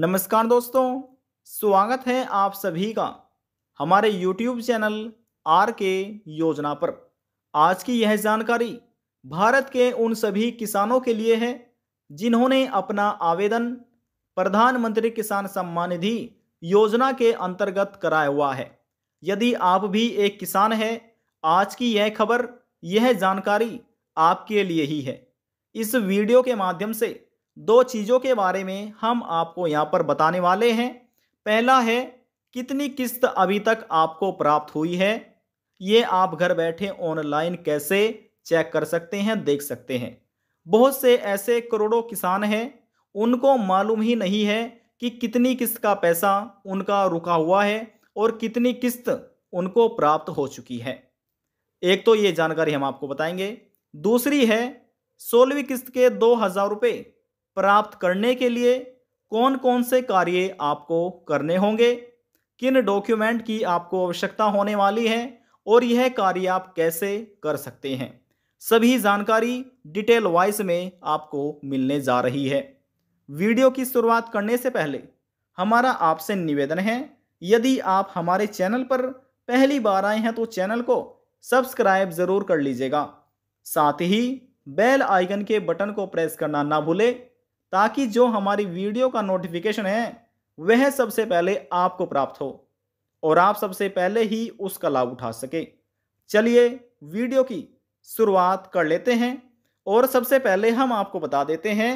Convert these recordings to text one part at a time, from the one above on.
नमस्कार दोस्तों स्वागत है आप सभी का हमारे YouTube चैनल आर के योजना पर आज की यह जानकारी भारत के उन सभी किसानों के लिए है जिन्होंने अपना आवेदन प्रधानमंत्री किसान सम्मान निधि योजना के अंतर्गत कराया हुआ है यदि आप भी एक किसान है आज की यह खबर यह जानकारी आपके लिए ही है इस वीडियो के माध्यम से दो चीज़ों के बारे में हम आपको यहाँ पर बताने वाले हैं पहला है कितनी किस्त अभी तक आपको प्राप्त हुई है ये आप घर बैठे ऑनलाइन कैसे चेक कर सकते हैं देख सकते हैं बहुत से ऐसे करोड़ों किसान हैं उनको मालूम ही नहीं है कि कितनी किस्त का पैसा उनका रुका हुआ है और कितनी किस्त उनको प्राप्त हो चुकी है एक तो ये जानकारी हम आपको बताएंगे दूसरी है सोलहवीं किस्त के दो हज़ार रुपये प्राप्त करने के लिए कौन कौन से कार्य आपको करने होंगे किन डॉक्यूमेंट की आपको आवश्यकता होने वाली है और यह कार्य आप कैसे कर सकते हैं सभी जानकारी डिटेल वाइज में आपको मिलने जा रही है वीडियो की शुरुआत करने से पहले हमारा आपसे निवेदन है यदि आप हमारे चैनल पर पहली बार आए हैं तो चैनल को सब्सक्राइब ज़रूर कर लीजिएगा साथ ही बेल आइकन के बटन को प्रेस करना ना भूलें ताकि जो हमारी वीडियो का नोटिफिकेशन है वह सबसे पहले आपको प्राप्त हो और आप सबसे पहले ही उसका लाभ उठा सके चलिए वीडियो की शुरुआत कर लेते हैं और सबसे पहले हम आपको बता देते हैं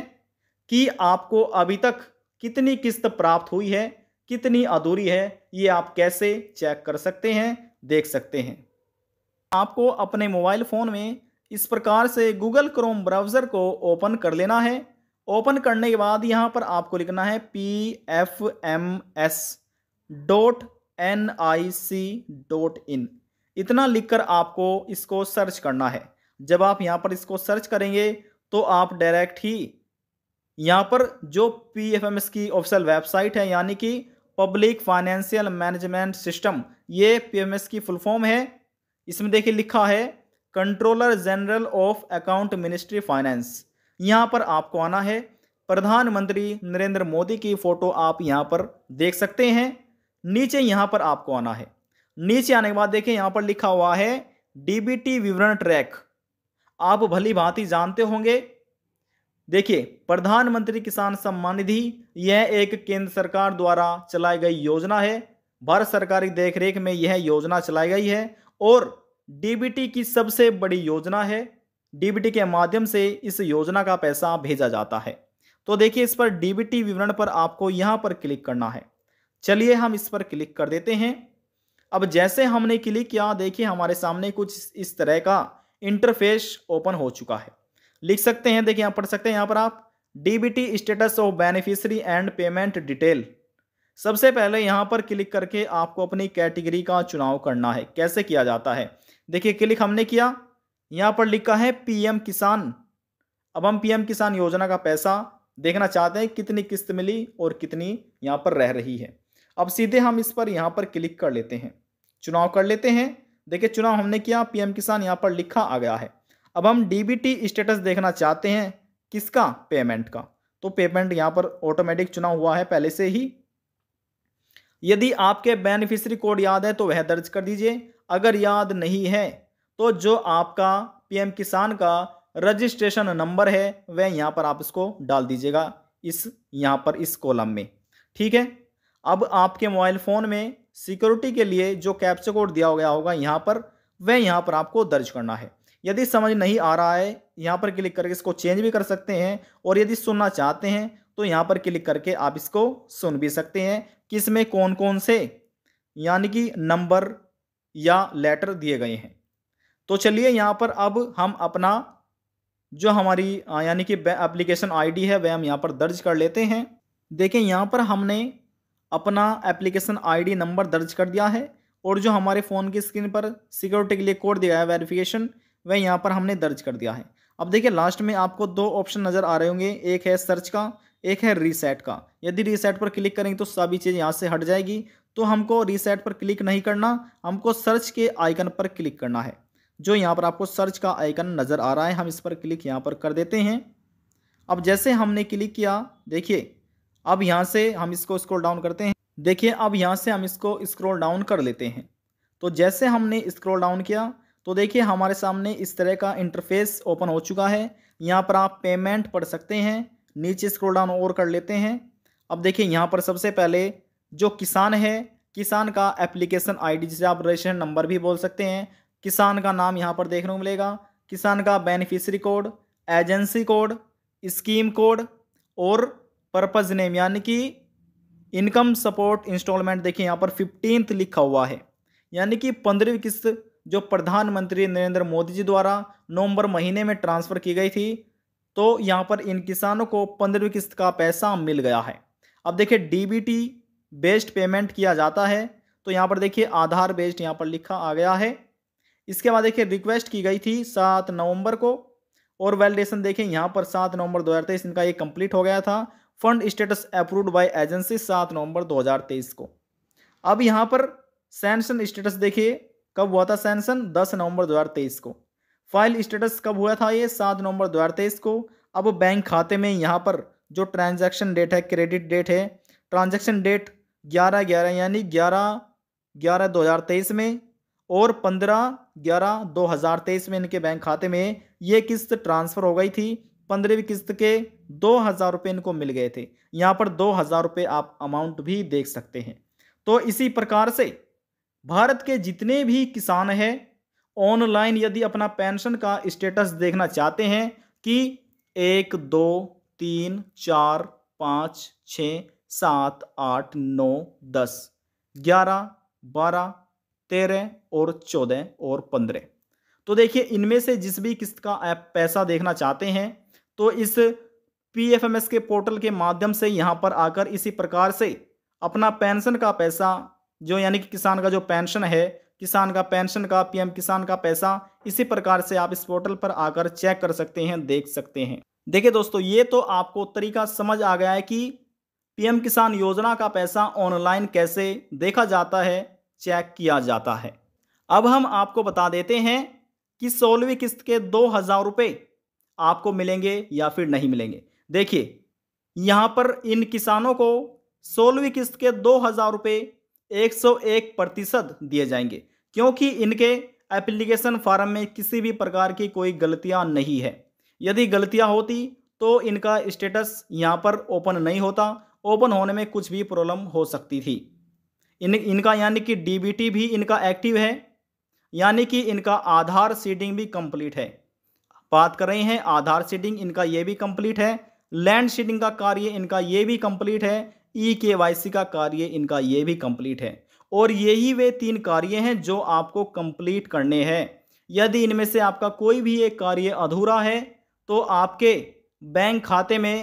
कि आपको अभी तक कितनी किस्त प्राप्त हुई है कितनी अधूरी है ये आप कैसे चेक कर सकते हैं देख सकते हैं आपको अपने मोबाइल फ़ोन में इस प्रकार से गूगल क्रोम ब्राउज़र को ओपन कर लेना है ओपन करने के बाद यहाँ पर आपको लिखना है P F M S dot N I C dot in इतना लिखकर आपको इसको सर्च करना है जब आप यहाँ पर इसको सर्च करेंगे तो आप डायरेक्ट ही यहाँ पर जो पी एफ एम एस की ऑफिशियल वेबसाइट है यानी कि पब्लिक फाइनेंशियल मैनेजमेंट सिस्टम ये पी एम एस की फुल फॉर्म है इसमें देखिए लिखा है controller general of account ministry finance यहाँ पर आपको आना है प्रधानमंत्री नरेंद्र मोदी की फ़ोटो आप यहाँ पर देख सकते हैं नीचे यहाँ पर आपको आना है नीचे आने के बाद देखें यहाँ पर लिखा हुआ है डीबीटी विवरण ट्रैक आप भली भांति जानते होंगे देखिए प्रधानमंत्री किसान सम्मान निधि यह एक केंद्र सरकार द्वारा चलाई गई योजना है भारत सरकार की देखरेख में यह योजना चलाई गई है और डीबीटी की सबसे बड़ी योजना है डीबीटी के माध्यम से इस योजना का पैसा भेजा जाता है तो देखिए इस पर डीबीटी विवरण पर आपको यहाँ पर क्लिक करना है चलिए हम इस पर क्लिक कर देते हैं अब जैसे हमने क्लिक किया देखिए हमारे सामने कुछ इस तरह का इंटरफेस ओपन हो चुका है लिख सकते हैं देखिए यहाँ पढ़ सकते हैं यहाँ पर आप DBT status of beneficiary and payment detail सबसे पहले यहाँ पर क्लिक करके आपको अपनी कैटेगरी का चुनाव करना है कैसे किया जाता है देखिए क्लिक हमने किया यहाँ पर लिखा है पीएम किसान अब हम पीएम किसान योजना का पैसा देखना चाहते हैं कितनी किस्त मिली और कितनी यहाँ पर रह रही है अब सीधे हम इस पर यहाँ पर क्लिक कर लेते हैं चुनाव कर लेते हैं देखिए चुनाव हमने किया पीएम किसान यहाँ पर लिखा आ गया है अब हम डीबीटी स्टेटस देखना चाहते हैं किसका पेमेंट का तो पेमेंट यहाँ पर ऑटोमेटिक चुनाव हुआ है पहले से ही यदि आपके बेनिफिशरी कोड याद है तो वह दर्ज कर दीजिए अगर याद नहीं है तो जो आपका पीएम किसान का रजिस्ट्रेशन नंबर है वह यहाँ पर आप इसको डाल दीजिएगा इस यहाँ पर इस कॉलम में ठीक है अब आपके मोबाइल फ़ोन में सिक्योरिटी के लिए जो कैप्चर कोड दिया गया होगा यहाँ पर वह यहाँ पर आपको दर्ज करना है यदि समझ नहीं आ रहा है यहाँ पर क्लिक करके इसको चेंज भी कर सकते हैं और यदि सुनना चाहते हैं तो यहाँ पर क्लिक करके आप इसको सुन भी सकते हैं कि इसमें कौन कौन से यानी कि नंबर या लेटर दिए गए हैं तो चलिए यहाँ पर अब हम अपना जो हमारी यानी कि एप्लीकेशन आईडी है वह हम यहाँ पर दर्ज कर लेते हैं देखें यहाँ पर हमने अपना एप्लीकेशन आईडी नंबर दर्ज कर दिया है और जो हमारे फ़ोन की स्क्रीन पर सिक्योरिटी के लिए कोड दिया है वेरिफिकेशन वह यहाँ पर हमने दर्ज कर दिया है अब देखिए लास्ट में आपको दो ऑप्शन नज़र आ रहे होंगे एक है सर्च का एक है रीसेट का यदि रीसेट पर क्लिक करेंगे तो सभी चीज़ यहाँ से हट जाएगी तो हमको रीसेट पर क्लिक नहीं करना हमको सर्च के आइकन पर क्लिक करना है जो यहाँ पर आपको सर्च का आइकन नज़र आ रहा है हम इस पर क्लिक यहाँ पर कर देते हैं अब जैसे हमने क्लिक किया देखिए अब यहाँ से हम इसको स्क्रॉल डाउन करते हैं देखिए अब यहाँ से हम इसको स्क्रॉल डाउन कर लेते हैं तो जैसे हमने स्क्रॉल डाउन किया तो देखिए हमारे सामने इस तरह का इंटरफेस ओपन हो चुका है यहाँ पर आप पेमेंट पढ़ सकते हैं नीचे स्क्रोल डाउन और कर लेते हैं अब देखिए यहाँ पर सबसे पहले जो किसान है किसान का एप्लीकेशन आईडी जिसे आप रजिस्ट्रेशन नंबर भी बोल सकते हैं किसान का नाम यहाँ पर देखने को मिलेगा किसान का beneficiary code agency code scheme code और पर्पज़ नेम यानी कि इनकम सपोर्ट इंस्टॉलमेंट देखिए यहाँ पर फिफ्टींथ लिखा हुआ है यानी कि पंद्रहवीं किस्त जो प्रधानमंत्री नरेंद्र मोदी जी द्वारा नवंबर महीने में ट्रांसफ़र की गई थी तो यहाँ पर इन किसानों को पंद्रहवीं किस्त का पैसा मिल गया है अब देखिए डीबीटी बेस्ड पेमेंट किया जाता है तो यहाँ पर देखिए आधार बेस्ड यहाँ पर लिखा आ गया है इसके बाद देखिए रिक्वेस्ट की गई थी सात नवंबर को और वैलिडेशन देखें यहाँ पर सात नवंबर 2023 इनका ये कंप्लीट हो गया था fund status approved by agency सात नवंबर 2023 को अब यहाँ पर सैंसन स्टेटस देखिए कब हुआ था सैंसन दस नवंबर 2023 को फाइल स्टेटस कब हुआ था ये सात नवंबर 2023 को अब बैंक खाते में यहाँ पर जो ट्रांजैक्शन डेट है क्रेडिट डेट है ट्रांजैक्शन डेट ग्यारह ग्यारह यानी ग्यारह ग्यारह दो हज़ार तेईस में और 15 ग्यारह 2023 में इनके बैंक खाते में ये किस्त ट्रांसफ़र हो गई थी पंद्रहवीं किस्त के दो हज़ार रुपये इनको मिल गए थे यहाँ पर दो हज़ार रुपये आप अमाउंट भी देख सकते हैं तो इसी प्रकार से भारत के जितने भी किसान हैं ऑनलाइन यदि अपना पेंशन का स्टेटस देखना चाहते हैं कि एक दो तीन चार पाँच छ सात आठ नौ दस ग्यारह बारह तेरह और चौदह और पंद्रह तो देखिए इनमें से जिस भी किस्त का आप पैसा देखना चाहते हैं तो इस पीएफएमएस के पोर्टल के माध्यम से यहाँ पर आकर इसी प्रकार से अपना पेंशन का पैसा जो यानी कि किसान का जो पेंशन है किसान का पेंशन का पीएम किसान का पैसा इसी प्रकार से आप इस पोर्टल पर आकर चेक कर सकते हैं देख सकते हैं देखिए दोस्तों ये तो आपको तरीका समझ आ गया है कि पीएम किसान योजना का पैसा ऑनलाइन कैसे देखा जाता है चेक किया जाता है अब हम आपको बता देते हैं कि सोलहवीं किस्त के दो हज़ार रुपये आपको मिलेंगे या फिर नहीं मिलेंगे देखिए यहाँ पर इन किसानों को सोलहवीं किस्त के दो हज़ार रुपये एक सौ एक प्रतिशत दिए जाएंगे क्योंकि इनके एप्लीकेशन फार्म में किसी भी प्रकार की कोई गलतियाँ नहीं है यदि गलतियाँ होती तो इनका स्टेटस यहाँ पर ओपन नहीं होता ओपन होने में कुछ भी प्रॉब्लम हो सकती थी इन इनका यानी कि टी भी इनका एक्टिव है यानी कि इनका आधार सीडिंग भी कंप्लीट है बात कर रहे हैं आधार सीडिंग इनका ये भी कंप्लीट है लैंड सीडिंग का कार्य इनका ये भी कंप्लीट है ई के वाई सी का कार्य इनका ये भी कंप्लीट है और यही वे तीन कार्य हैं जो आपको कंप्लीट करने हैं यदि इनमें से आपका कोई भी एक कार्य अधूरा है तो आपके बैंक खाते में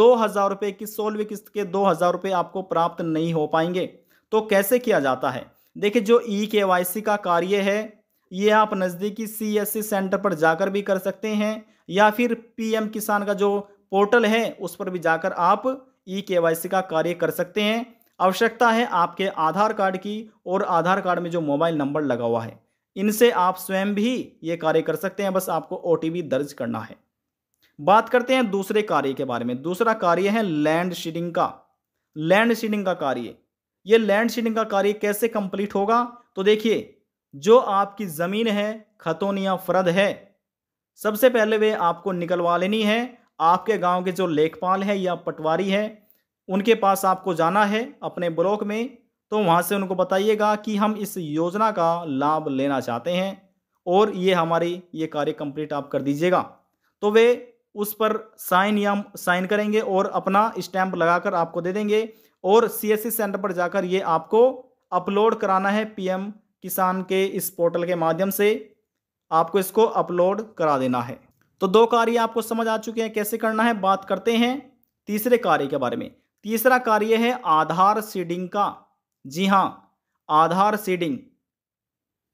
दो हज़ार रुपये की सोलवी किस्त के दो हज़ार रुपये आपको प्राप्त नहीं हो पाएंगे तो कैसे किया जाता है देखिए जो ई के वाई सी का कार्य है ये आप नज़दीकी सी एस सी सेंटर पर जाकर भी कर सकते हैं या फिर पीएम किसान का जो पोर्टल है उस पर भी जाकर आप ई के वाई सी का कार्य कर सकते हैं आवश्यकता है आपके आधार कार्ड की और आधार कार्ड में जो मोबाइल नंबर लगा हुआ है इनसे आप स्वयं भी ये कार्य कर सकते हैं बस आपको ओ दर्ज करना है बात करते हैं दूसरे कार्य के बारे में दूसरा कार्य है लैंड शीडिंग का लैंड शीडिंग का कार्य ये लैंड शेडिंग का कार्य कैसे कंप्लीट होगा तो देखिए जो आपकी ज़मीन है खतौनिया फरद है सबसे पहले वे आपको निकलवा लेनी है आपके गांव के जो लेखपाल है या पटवारी है उनके पास आपको जाना है अपने ब्लॉक में तो वहां से उनको बताइएगा कि हम इस योजना का लाभ लेना चाहते हैं और ये हमारी ये कार्य कंप्लीट आप कर दीजिएगा तो वे उस पर साइन या साइन करेंगे और अपना स्टैंप लगाकर आपको दे देंगे और सी सेंटर e पर जाकर ये आपको अपलोड कराना है पीएम किसान के इस पोर्टल के माध्यम से आपको इसको अपलोड करा देना है तो दो कार्य आपको समझ आ चुके हैं कैसे करना है बात करते हैं तीसरे कार्य के बारे में तीसरा कार्य है आधार सीडिंग का जी हाँ आधार सीडिंग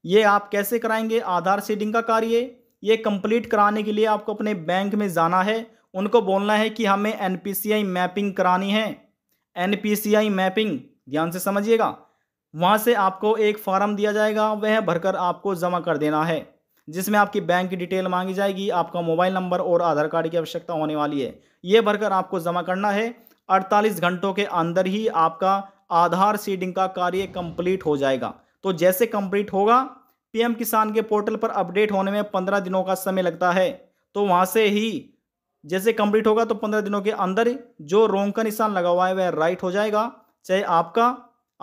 ये आप कैसे कराएंगे आधार सीडिंग का कार्य ये कंप्लीट कराने के लिए आपको अपने बैंक में जाना है उनको बोलना है कि हमें एनपीसीआई मैपिंग करानी है एन मैपिंग ध्यान से समझिएगा वहाँ से आपको एक फॉर्म दिया जाएगा वह भरकर आपको जमा कर देना है जिसमें आपकी बैंक की डिटेल मांगी जाएगी आपका मोबाइल नंबर और आधार कार्ड की आवश्यकता होने वाली है ये भरकर आपको जमा करना है 48 घंटों के अंदर ही आपका आधार सीडिंग का कार्य कंप्लीट हो जाएगा तो जैसे कंप्लीट होगा पीएम किसान के पोर्टल पर अपडेट होने में पंद्रह दिनों का समय लगता है तो वहाँ से ही जैसे कंप्लीट होगा तो पंद्रह दिनों के अंदर ही जो रोंग का निशान लगा हुआ है वह राइट हो जाएगा चाहे आपका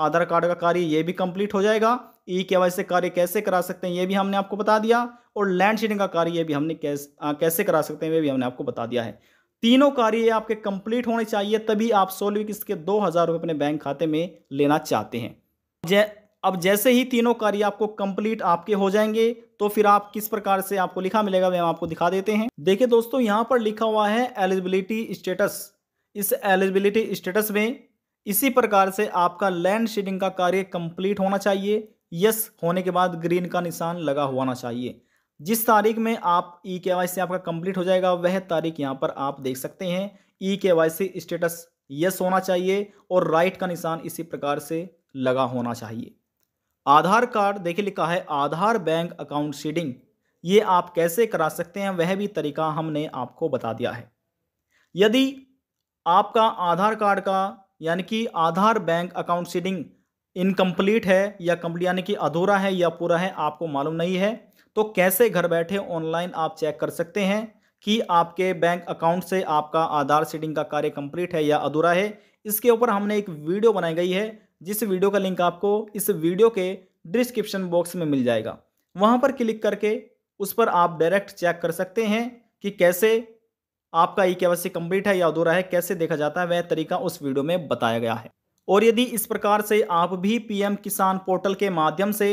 आधार कार्ड का कार्य ये भी कंप्लीट हो जाएगा ई के से कार्य कैसे करा सकते हैं ये भी हमने आपको बता दिया और लैंड शेडिंग का कार्य ये भी हमने कैसे कैसे करा सकते हैं ये भी हमने आपको बता दिया है तीनों कार्य आपके कंप्लीट होने चाहिए तभी आप सोलह किस्त के दो हज़ार रुपये अपने बैंक खाते में लेना चाहते हैं जय अब जैसे ही तीनों कार्य आपको कंप्लीट आपके हो जाएंगे तो फिर आप किस प्रकार से आपको लिखा मिलेगा वह हम आपको दिखा देते हैं देखिए दोस्तों यहाँ पर लिखा हुआ है एलिजिबिलिटी स्टेटस इस एलिजिबिलिटी स्टेटस में इसी प्रकार से आपका लैंड शेडिंग का कार्य कंप्लीट होना चाहिए यस होने के बाद ग्रीन का निशान लगा हुआ होना चाहिए जिस तारीख में आप ई के वाई सी आपका कंप्लीट हो जाएगा वह तारीख यहाँ पर आप देख सकते हैं ई के वाई सी स्टेटस यस होना चाहिए और राइट का निशान इसी प्रकार से लगा होना चाहिए आधार कार्ड देखिए लिखा है आधार बैंक अकाउंट सीडिंग ये आप कैसे करा सकते हैं वह भी तरीका हमने आपको बता दिया है यदि आपका आधार कार्ड का यानी कि Aadhaar bank account seeding incomplete है या कम्प्लीट यानी कि अधूरा है या पूरा है आपको मालूम नहीं है तो कैसे घर बैठे ऑनलाइन आप चेक कर सकते हैं कि आपके बैंक अकाउंट से आपका आधार सीडिंग का कार्य कंप्लीट है या अधूरा है इसके ऊपर हमने एक वीडियो बनाई गई है जिस वीडियो का लिंक आपको इस वीडियो के डिस्क्रिप्शन बॉक्स में मिल जाएगा वहाँ पर क्लिक करके उस पर आप डायरेक्ट चेक कर सकते हैं कि कैसे आपका ई e केवासी कंप्लीट है या अधूरा है कैसे देखा जाता है वह तरीका उस वीडियो में बताया गया है और यदि इस प्रकार से आप भी पीएम किसान पोर्टल के माध्यम से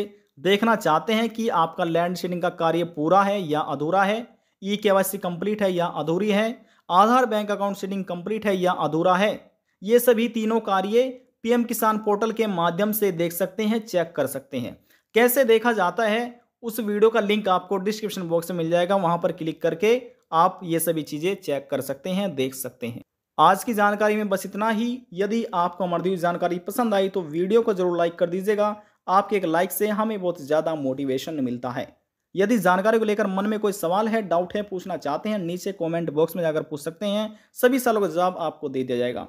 देखना चाहते हैं कि आपका लैंड शेडिंग का कार्य पूरा है या अधूरा है ई e केवासी कंप्लीट है या अधूरी है Aadhaar bank account seeding complete है या अधूरा है ये सभी तीनों कार्य पीएम किसान पोर्टल के माध्यम से देख सकते हैं चेक कर सकते हैं कैसे देखा जाता है उस वीडियो का लिंक आपको डिस्क्रिप्शन बॉक्स में मिल जाएगा वहां पर क्लिक करके आप ये सभी चीज़ें चेक कर सकते हैं देख सकते हैं आज की जानकारी में बस इतना ही यदि आपको हमारी जानकारी पसंद आई तो वीडियो को जरूर लाइक कर दीजिएगा आपके एक लाइक से हमें बहुत ज़्यादा मोटिवेशन मिलता है यदि जानकारी को लेकर मन में कोई सवाल है डाउट है पूछना चाहते हैं नीचे कमेंट बॉक्स में जाकर पूछ सकते हैं सभी सवालों का जवाब आपको दे दिया जाएगा